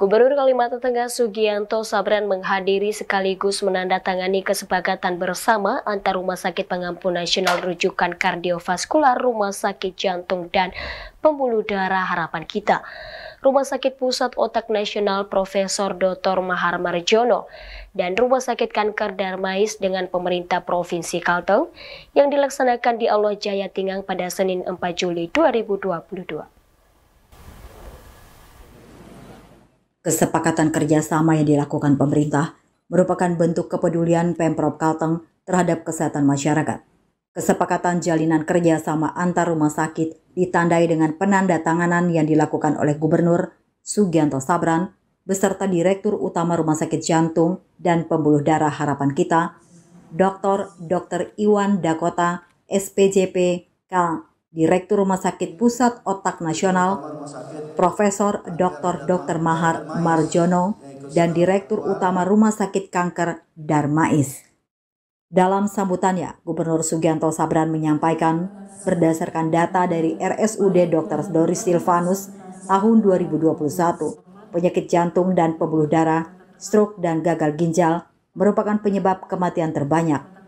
Gubernur Kalimantan Tengah Sugianto Sabran menghadiri sekaligus menandatangani kesepakatan bersama antar Rumah Sakit Pengampun Nasional Rujukan Kardiovaskular Rumah Sakit Jantung dan Pembuluh Darah Harapan Kita. Rumah Sakit Pusat Otak Nasional Profesor Dr. Mahar Marjono dan Rumah Sakit Kanker Darmais dengan pemerintah Provinsi Kalteng yang dilaksanakan di Allah Jaya Tingang pada Senin 4 Juli 2022. Kesepakatan kerjasama yang dilakukan pemerintah merupakan bentuk kepedulian Pemprov Kalteng terhadap kesehatan masyarakat. Kesepakatan jalinan kerjasama antar rumah sakit ditandai dengan penanda tanganan yang dilakukan oleh Gubernur Sugianto Sabran beserta Direktur Utama Rumah Sakit Jantung dan Pembuluh Darah Harapan Kita, Dr. Dr. Iwan Dakota, SPJP, Kal Direktur Rumah Sakit Pusat Otak Nasional, Profesor Dr. Dr. Mahar Marjono, dan Direktur Utama Rumah Sakit Kanker Darmais. Dalam sambutannya, Gubernur Sugianto Sabran menyampaikan berdasarkan data dari RSUD Dr. Doris Silvanus tahun 2021, penyakit jantung dan pembuluh darah, stroke dan gagal ginjal merupakan penyebab kematian terbanyak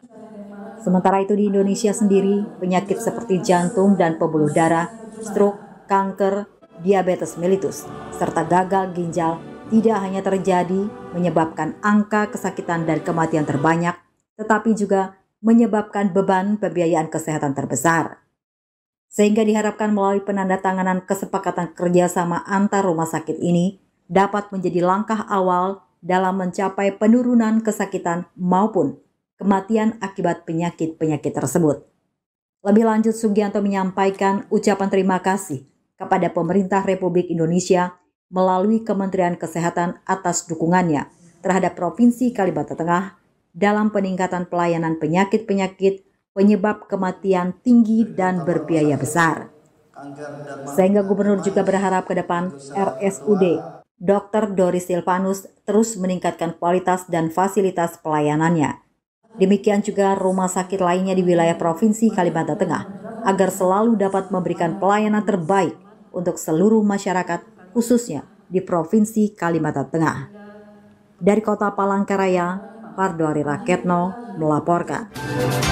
Sementara itu di Indonesia sendiri, penyakit seperti jantung dan pembuluh darah, stroke, kanker, diabetes mellitus, serta gagal ginjal tidak hanya terjadi menyebabkan angka kesakitan dan kematian terbanyak, tetapi juga menyebabkan beban pembiayaan kesehatan terbesar. Sehingga diharapkan melalui penandatanganan kesepakatan kerjasama antar rumah sakit ini dapat menjadi langkah awal dalam mencapai penurunan kesakitan maupun kematian akibat penyakit-penyakit tersebut. Lebih lanjut, Sugianto menyampaikan ucapan terima kasih kepada pemerintah Republik Indonesia melalui Kementerian Kesehatan atas dukungannya terhadap Provinsi Kalimantan Tengah dalam peningkatan pelayanan penyakit-penyakit penyebab kematian tinggi dan berbiaya besar. Sehingga gubernur juga berharap ke depan RSUD Dr. Doris Silvanus terus meningkatkan kualitas dan fasilitas pelayanannya Demikian juga rumah sakit lainnya di wilayah Provinsi Kalimantan Tengah, agar selalu dapat memberikan pelayanan terbaik untuk seluruh masyarakat, khususnya di Provinsi Kalimantan Tengah. Dari kota Palangkaraya, Pardoari Raketno melaporkan.